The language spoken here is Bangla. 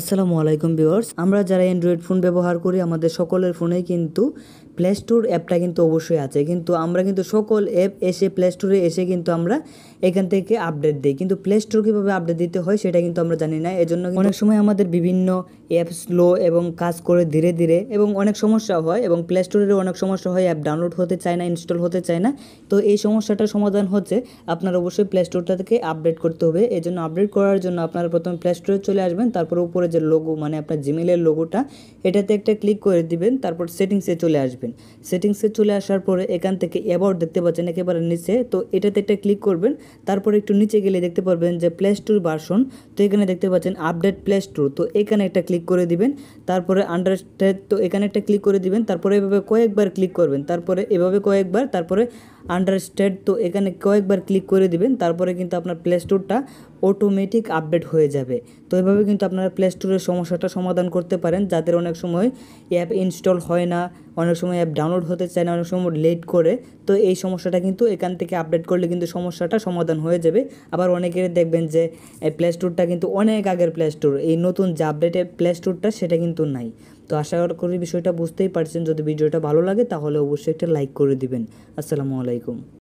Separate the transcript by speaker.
Speaker 1: আসসালামু আলাইকুম ভিউয়ার্স আমরা যারা অ্যান্ড্রয়েড ফোন ব্যবহার করি আমাদের সকলের ফোনেই কিন্তু প্লে স্টোর অ্যাপটা কিন্তু অবশ্যই আছে কিন্তু আমরা কিন্তু সকল অ্যাপ এসে প্লে স্টোরে এসে কিন্তু আমরা এখান থেকে আপডেট দিই কিন্তু প্লে স্টোর কীভাবে আপডেট দিতে হয় সেটা কিন্তু আমরা জানি না এজন্য অনেক সময় আমাদের বিভিন্ন অ্যাপ স্লো এবং কাজ করে ধীরে ধীরে এবং অনেক সমস্যা হয় এবং প্লে স্টোরেরও অনেক সমস্যা হয় অ্যাপ ডাউনলোড হতে চায় না ইনস্টল হতে চায় না তো এই সমস্যাটার সমাধান হচ্ছে আপনার অবশ্যই প্লে স্টোরটা থেকে আপডেট করতে হবে এই জন্য আপডেট করার জন্য আপনারা প্রথমে প্লে স্টোরে চলে আসবেন তারপর উপরে যে লোগো মানে আপনার জিমেলের লোগোটা এটাতে একটা ক্লিক করে দিবেন তারপর সেটিংসে চলে আসবেন রাখবেন সেটিংসে চলে আসার পরে এখান থেকে অ্যাবাউট দেখতে পাচ্ছেন একেবারে নিচে তো এটাতে একটা ক্লিক করবেন তারপরে একটু নিচে গেলে দেখতে পারবেন যে প্লে স্টোর ভার্সন তো এখানে দেখতে পাচ্ছেন আপডেট প্লে স্টোর তো এখানে একটা ক্লিক করে দিবেন তারপরে আন্ডারস্ট্যান্ড তো এখানে একটা ক্লিক করে দিবেন তারপরে এভাবে কয়েকবার ক্লিক করবেন তারপরে এভাবে কয়েকবার তারপরে আন্ডারস্টেড তো এখানে কয়েকবার ক্লিক করে দিবেন তারপরে কিন্তু আপনার প্লে স্টোরটা অটোমেটিক আপডেট হয়ে যাবে তো এভাবে কিন্তু আপনারা প্লে স্টোরের সমস্যাটা সমাধান করতে পারেন যাদের অনেক সময় অ্যাপ ইনস্টল হয় না অনেক সময় অ্যাপ ডাউনলোড হতে চায় না অনেক সময় লেট করে তো এই সমস্যাটা কিন্তু এখান থেকে আপডেট করলে কিন্তু সমস্যাটা সমাধান হয়ে যাবে আবার অনেকের দেখবেন যে প্লে স্টোরটা কিন্তু অনেক আগের প্লে স্টোর এই নতুন যে আপডেটের প্লে স্টোরটা সেটা কিন্তু নাই তো আশা করি বিষয়টা বুঝতেই পারছেন যদি ভিডিওটা ভালো লাগে তাহলে অবশ্যই একটা লাইক করে দিবেন আসসালামু আলাইকুম